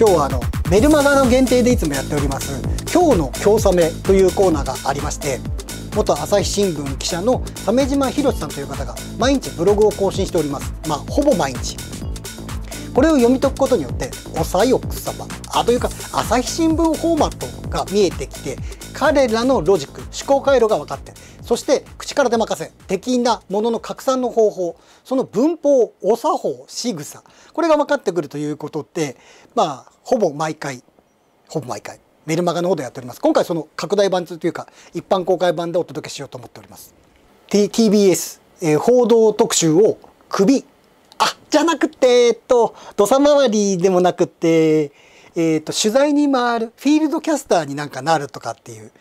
今日はあのメルマガの限定でいつもやっております今日の今日サメ」というコーナーがありまして元朝日新聞記者の鮫島博さんという方が毎日ブログを更新しておりますまあほぼ毎日これを読み解くことによっておさよくさまあというか朝日新聞フォーマットが見えてきて彼らのロジック思考回路が分かってそして口から出まかせ的なものの拡散の方法その文法お作法仕草これが分かってくるということでまあほぼ毎回ほぼ毎回メルマガの方でやっております今回その拡大版というか一般公開版でお届けしようと思っております、T、TBS、えー、報道特集を首あじゃなくてえっと土佐回りでもなくてえっと取材に回るフィールドキャスターになんかなるとかっていう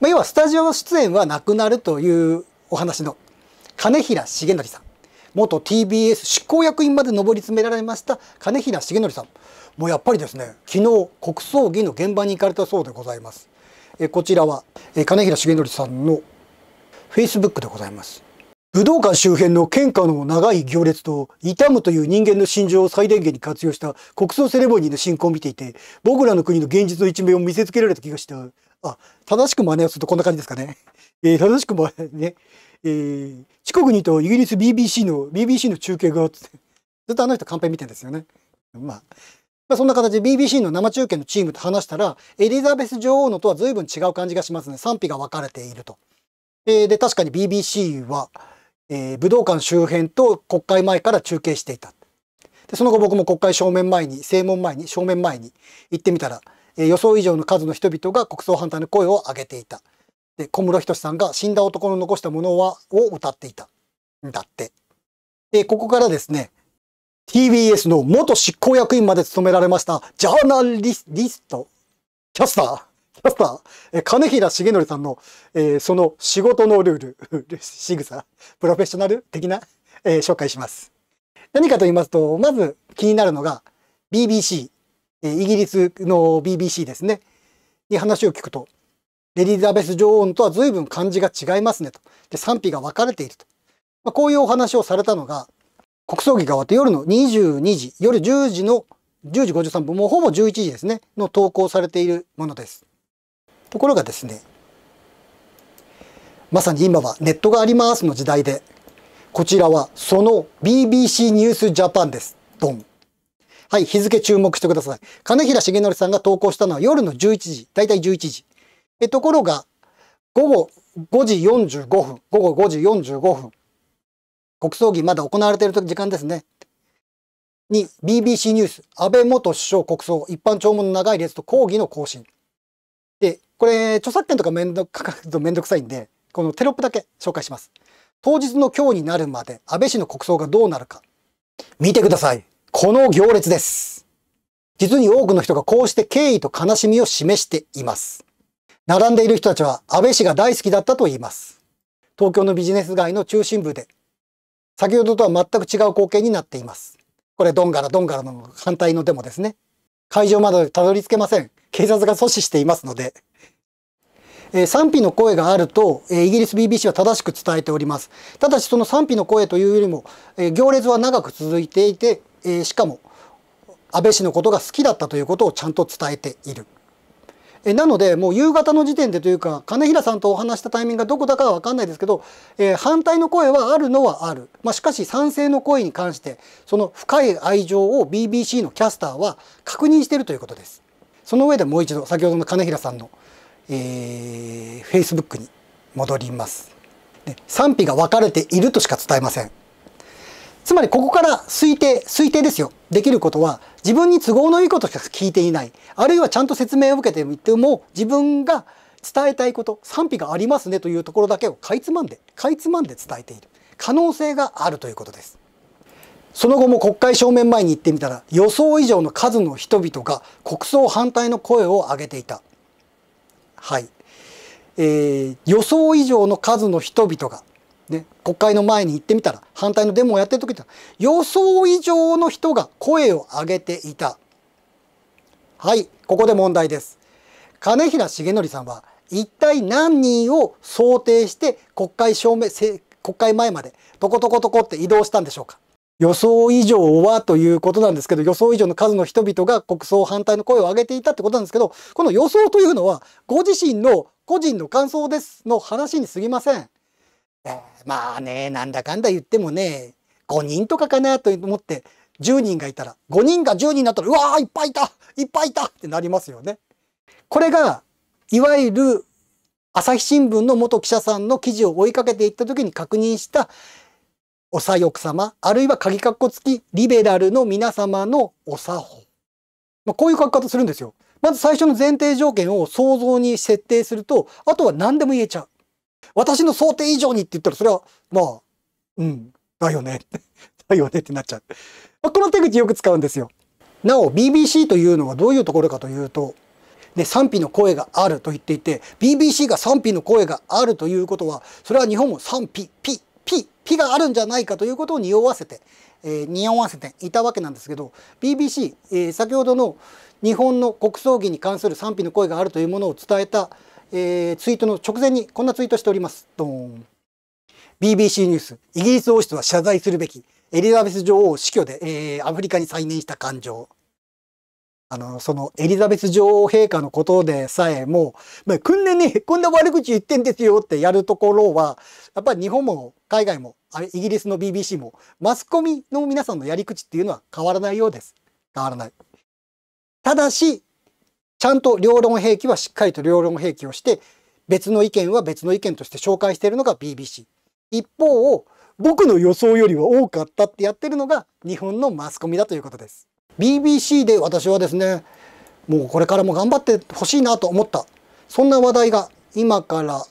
まあ、要はスタジオ出演はなくなるというお話の金平重則さん元 TBS 執行役員まで上り詰められました金平重則さんもうやっぱりですね昨日国葬儀の現場に行かれたそうでございますえこちらはえ金平重則さんの Facebook でございます武道館周辺の献花の長い行列と、痛むという人間の心情を最大限に活用した国葬セレモニーの進行を見ていて、僕らの国の現実の一面を見せつけられた気がした。あ、正しく真似をするとこんな感じですかね。えー、正しくもね、えー、四国にとイギリス BBC の、BBC の中継が、ずっとあの人カンペ見てるんですよね。まあ、まあ、そんな形で BBC の生中継のチームと話したら、エリザベス女王のとは随分違う感じがしますね。賛否が分かれていると。えー、で、確かに BBC は、えー、武道館周辺と国会前から中継していた。で、その後僕も国会正面前に、正門前に、正面前に行ってみたら、え予想以上の数の人々が国葬反対の声を上げていた。で小室仁さんが死んだ男の残したものはを歌っていた。んだって。で、ここからですね、TBS の元執行役員まで務められました、ジャーナリスト、キャスター、キャスター、金平重則さんの、えー、その仕事のルール、仕草、プロフェッショナル的な、えー、紹介します。何かと言いますと、まず気になるのが BBC イギリスの BBC ですね、に話を聞くと、エリザベス女王とは随分感じが違いますねと。で、賛否が分かれていると。まあ、こういうお話をされたのが、国葬儀が終わって夜の22時、夜10時の10時53分、もうほぼ11時ですね、の投稿されているものです。ところがですね、まさに今はネットがありますの時代で、こちらはその BBC ニュースジャパンです。ドン。はい、日付注目してください。金平重則さんが投稿したのは夜の11時、だいたい11時。えところが、午後5時45分、午後5時45分、国葬儀まだ行われている時間ですね。に、BBC ニュース、安倍元首相国葬、一般弔問の長い列と抗議の行進。で、これ、著作権とかめんどかかるとめんどくさいんで、このテロップだけ紹介します。当日の今日になるまで安倍氏の国葬がどうなるか。見てください。この行列です。実に多くの人がこうして敬意と悲しみを示しています。並んでいる人たちは安倍氏が大好きだったと言います。東京のビジネス街の中心部で、先ほどとは全く違う光景になっています。これ、ドンガラドンガラの反対のデモですね。会場までたどり着けません。警察が阻止していますので。えー、賛否の声があると、えー、イギリス BBC は正しく伝えております。ただしその賛否の声というよりも、えー、行列は長く続いていて、えー、しかも安倍氏のことが好きだったということをちゃんと伝えている。えなのでもう夕方の時点でというか金平さんとお話したタイミングがどこだかは分かんないですけど、えー、反対の声はあるのはある、まあ、しかし賛成の声に関してその深い愛情を BBC のキャスターは確認しているということですその上でもう一度先ほどの金平さんの、えー、f a c e b o o に戻ります、ね、賛否が分かれているとしか伝えませんつまりここから推定、推定ですよ。できることは、自分に都合のいいことしか聞いていない。あるいはちゃんと説明を受けてみても、自分が伝えたいこと、賛否がありますねというところだけをかいつまんで、かいつまんで伝えている。可能性があるということです。その後も国会正面前に行ってみたら、予想以上の数の人々が国葬反対の声を上げていた。はい。えー、予想以上の数の人々がね、国会の前に行ってみたら反対のデモをやってる時って予想以上の人が声を上げていたはいここで問題です金平重則さんは一体何人を想定して国会証明国会前までトコトコトコって移動したんでしょうか予想以上はということなんですけど、予想以上の数の人々が国葬反対の声を上げていたってことなんですけど、この予想というのは、ご自身の個人の感想ですの話に過ぎません。まあね、なんだかんだ言ってもね、5人とかかなと思って、10人がいたら、5人が10人になったら、うわーいっぱいいたいっぱいいたってなりますよね。これが、いわゆる朝日新聞の元記者さんの記事を追いかけていった時に確認したお左翼様、あるいは鍵括弧付きリベラルの皆様のお作法。まあ、こういう書き方するんですよ。まず最初の前提条件を想像に設定すると、あとは何でも言えちゃう。私の想定以上にって言ったら、それは、まあ、うん、だよね。だよねってなっちゃう。この手口よく使うんですよ。なお、BBC というのはどういうところかというと、ね、賛否の声があると言っていて、BBC が賛否の声があるということは、それは日本も賛否、ピ、ピ、ピがあるんじゃないかということを匂わせて、えー、匂わせていたわけなんですけど、BBC、えー、先ほどの日本の国葬儀に関する賛否の声があるというものを伝えたえー、ツイートの直前にこんなツイートしております。ドン。BBC ニュース、イギリス王室は謝罪するべき、エリザベス女王死去で、えー、アフリカに再燃した感情。あの、そのエリザベス女王陛下のことでさえも、まあ、こんなこんな悪口言ってんですよってやるところは、やっぱり日本も海外も、イギリスの BBC も、マスコミの皆さんのやり口っていうのは変わらないようです。変わらない。ただし、ちゃんと両論兵器はしっかりと両論兵器をして、別の意見は別の意見として紹介しているのが BBC。一方を、僕の予想よりは多かったってやってるのが日本のマスコミだということです。BBC で私はですね、もうこれからも頑張ってほしいなと思った、そんな話題が今から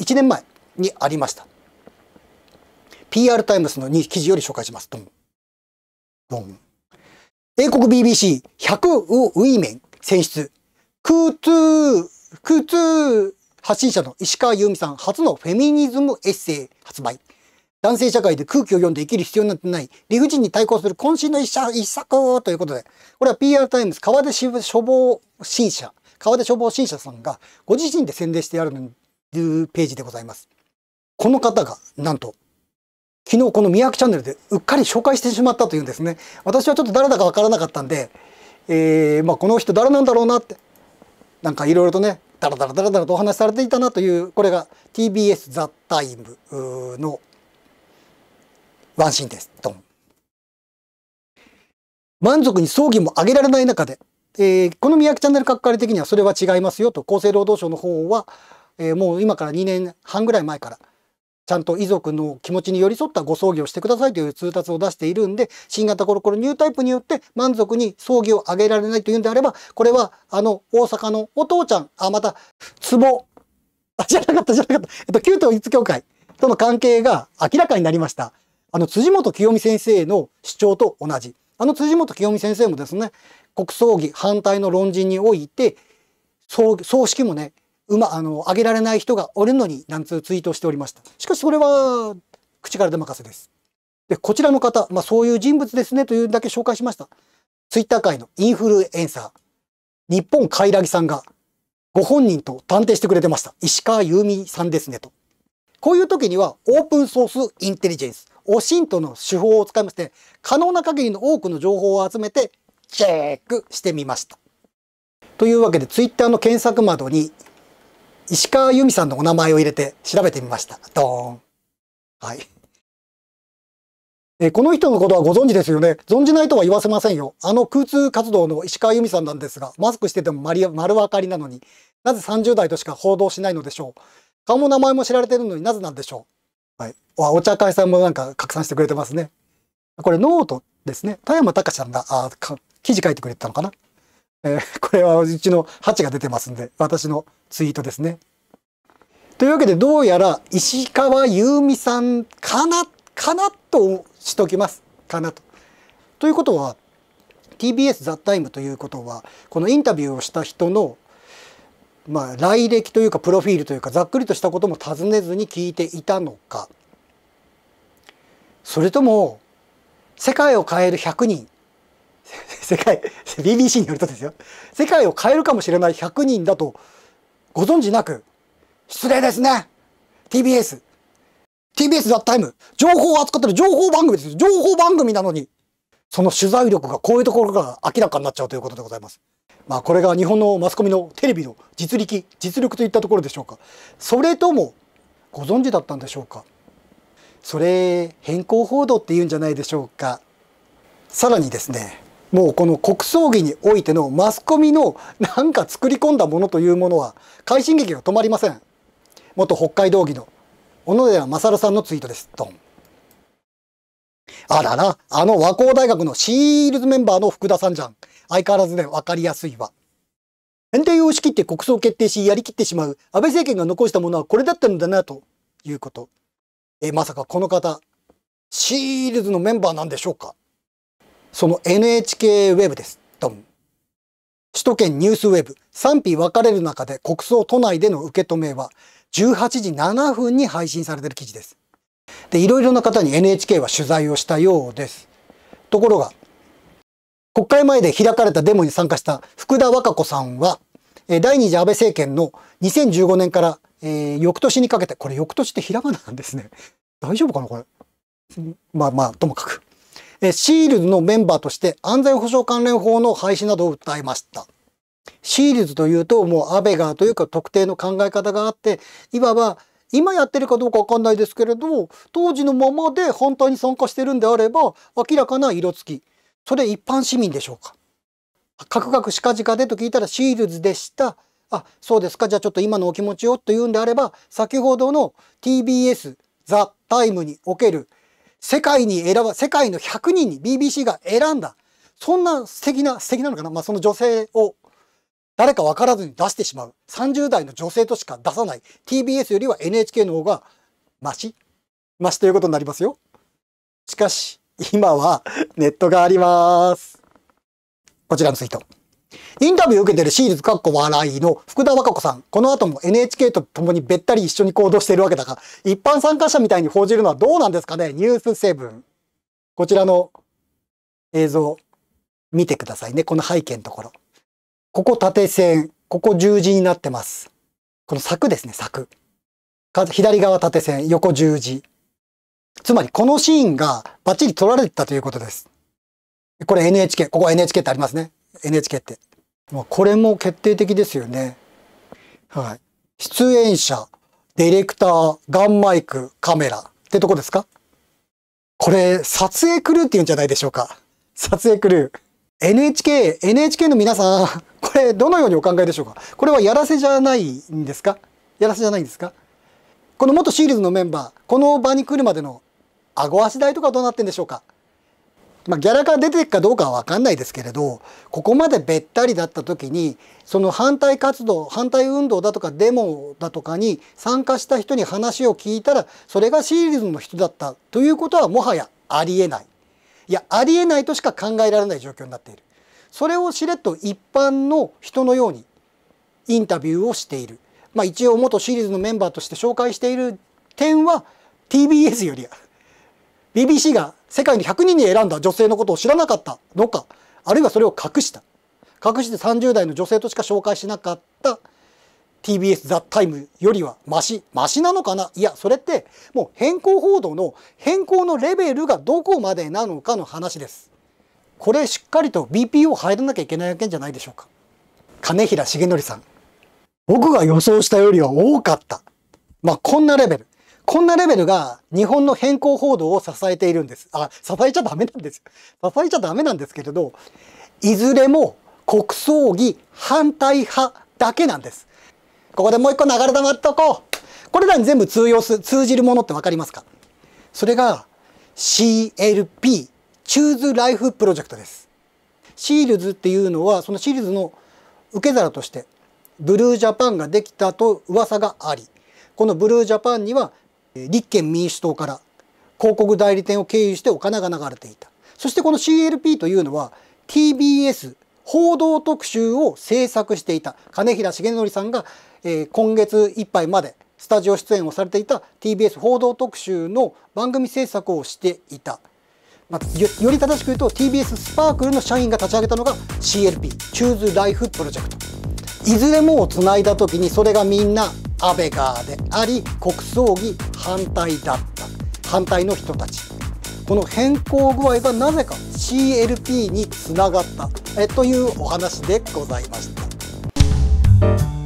1年前にありました。PR タイムスの記事より紹介します。ドン。ドン。英国 BBC100 ウイメン選出。クートゥー、クートゥー発信者の石川由美さん初のフェミニズムエッセイ発売。男性社会で空気を読んで生きる必要なんてない理不尽に対抗する渾身の一一作ということで、これは PR タイムズ川出処防新社、川出処防新社さんがご自身で宣伝してあるというページでございます。この方が、なんと、昨日このヤクチャンネルでうっかり紹介してしまったというんですね。私はちょっと誰だかわからなかったんで、えー、まあ、この人誰なんだろうなってなんかいろいろとねダラダラダラダラとお話しされていたなというこれが TBS「ザ・タイムのワンシーンですドン満足に葬儀もあげられない中で、えー、この「三宅チャンネル」書かれ的にはそれは違いますよと厚生労働省の方は、えー、もう今から2年半ぐらい前からちゃんと遺族の気持ちに寄り添ったご葬儀をしてくださいという通達を出しているんで、新型コロコロニュータイプによって満足に葬儀をあげられないというんであれば、これは、あの、大阪のお父ちゃん、あ、また、壺、あ、じゃなかった、じゃなかった、えっと、旧統一協会との関係が明らかになりました。あの、辻元清美先生の主張と同じ。あの辻元清美先生もですね、国葬儀反対の論陣において、葬式もね、うま、あの、あげられない人がおるのに、なんつうツイートしておりました。しかしそれは、口からでかせです。で、こちらの方、まあそういう人物ですねというだけ紹介しました。ツイッター界のインフルエンサー、日本カイラギさんが、ご本人と断定してくれてました。石川由美さんですねと。こういう時には、オープンソースインテリジェンス、オシントの手法を使いまして、可能な限りの多くの情報を集めて、チェックしてみました。というわけで、ツイッターの検索窓に、石川由美さんのお名前を入れて調べてみました。ドーン。はい。えこの人のことはご存知ですよね。存じないとは言わせませんよ。あの空通活動の石川由美さんなんですが、マスクしてても丸明かりなのに、なぜ30代としか報道しないのでしょう。顔も名前も知られてるのになぜなんでしょう。はい。お茶会さんもなんか拡散してくれてますね。これノートですね。田山隆さんがあ記事書いてくれてたのかな。えー、これはうちの8が出てますんで、私のツイートですね。というわけで、どうやら石川優美さんかな、かなとしときます。かなと。ということは、TBS ザ・タイムということは、このインタビューをした人の、まあ、来歴というか、プロフィールというか、ざっくりとしたことも尋ねずに聞いていたのか、それとも、世界を変える100人、世界 BBC によるとですよ世界を変えるかもしれない100人だとご存知なく失礼ですね TBS TBS ザタイム情報を扱ってる情報番組です情報番組なのにその取材力がこういうところが明らかになっちゃうということでございますまあこれが日本のマスコミのテレビの実力実力といったところでしょうかそれともご存知だったんでしょうかそれ変更報道って言うんじゃないでしょうかさらにですねもうこの国葬儀においてのマスコミのなんか作り込んだものというものは快進撃が止まりません元北海道議の小野寺正さんのツイートですドンあららあの和光大学のシールズメンバーの福田さんじゃん相変わらずね分かりやすいわ選定を押し切って国葬を決定しやりきってしまう安倍政権が残したものはこれだったのだなということえまさかこの方シールズのメンバーなんでしょうかその NHK ウェブです。ドン。首都圏ニュースウェブ賛否分かれる中で国葬都内での受け止めは18時7分に配信されている記事です。で、いろいろな方に NHK は取材をしたようです。ところが、国会前で開かれたデモに参加した福田和歌子さんは、第二次安倍政権の2015年から、えー、翌年にかけて、これ翌年ってひらがななんですね。大丈夫かなこれ。まあまあ、ともかく。シールズのメンバーとして安全保障関連法の廃止などを訴えました。シールズというともうアベガーというか特定の考え方があって、いわば今やってるかどうかわかんないですけれど、当時のままで反対に参加してるんであれば明らかな色付き。それ一般市民でしょうかカクカクしかじかでと聞いたらシールズでした。あ、そうですか。じゃあちょっと今のお気持ちをというんであれば、先ほどの TBS ザ・タイムにおける世界に選ば、世界の100人に BBC が選んだ、そんな素敵な、素敵なのかなまあ、その女性を誰か分からずに出してしまう。30代の女性としか出さない。TBS よりは NHK の方が、マシマシということになりますよ。しかし、今はネットがあります。こちらのツイート。インタビューを受けてるシールズかっこ笑いの福田和歌子さん。この後も NHK と共にべったり一緒に行動しているわけだが、一般参加者みたいに報じるのはどうなんですかねニュースセブン。こちらの映像見てくださいね。この背景のところ。ここ縦線、ここ十字になってます。この柵ですね、柵。左側縦線、横十字。つまりこのシーンがバッチリ撮られてたということです。これ NHK、ここ NHK ってありますね。NHK って。まあ、これも決定的ですよね。はい。出演者、ディレクター、ガンマイク、カメラってとこですかこれ、撮影クルーって言うんじゃないでしょうか。撮影クルー。NHK、NHK の皆さん、これどのようにお考えでしょうかこれはやらせじゃないんですかやらせじゃないんですかこの元シールズのメンバー、この場に来るまでの顎足代とかどうなってんでしょうかまあ、ギャラが出ていくかどうかは分かんないですけれどここまでべったりだった時にその反対活動反対運動だとかデモだとかに参加した人に話を聞いたらそれがシリーズの人だったということはもはやありえないいやありえないとしか考えられない状況になっているそれをしれっと一般の人のようにインタビューをしている、まあ、一応元シリーズのメンバーとして紹介している点は TBS より BBC が世界の100人に選んだ女性のことを知らなかったのか、あるいはそれを隠した。隠して30代の女性としか紹介しなかった TBS ザ・タイムよりはマシ、マシなのかないや、それってもう変更報道の変更のレベルがどこまでなのかの話です。これしっかりと BPO 入らなきゃいけないわけじゃないでしょうか。金平重則さん。僕が予想したよりは多かった。まあ、こんなレベル。こんなレベルが日本の変更報道を支えているんです。あ、支えちゃダメなんですよ。支えちゃダメなんですけれど、いずれも国葬儀反対派だけなんです。ここでもう一個流れ玉っとこう。これらに全部通用す、通じるものってわかりますかそれが CLP、チューズライフプロジェクトです。シールズっていうのは、そのシールズの受け皿として、ブルージャパンができたと噂があり、このブルージャパンには立憲民主党から広告代理店を経由してお金が流れていたそしてこの CLP というのは TBS 報道特集を制作していた金平重則さんが、えー、今月いっぱいまでスタジオ出演をされていた TBS 報道特集の番組制作をしていた、まあ、より正しく言うと TBS スパークルの社員が立ち上げたのが CLP チューズライフプロジェクトいずれもをつないだ時にそれがみんな安倍川であり国葬儀反対だった反対の人たちこの変更具合がなぜか CLP につながったえというお話でございました。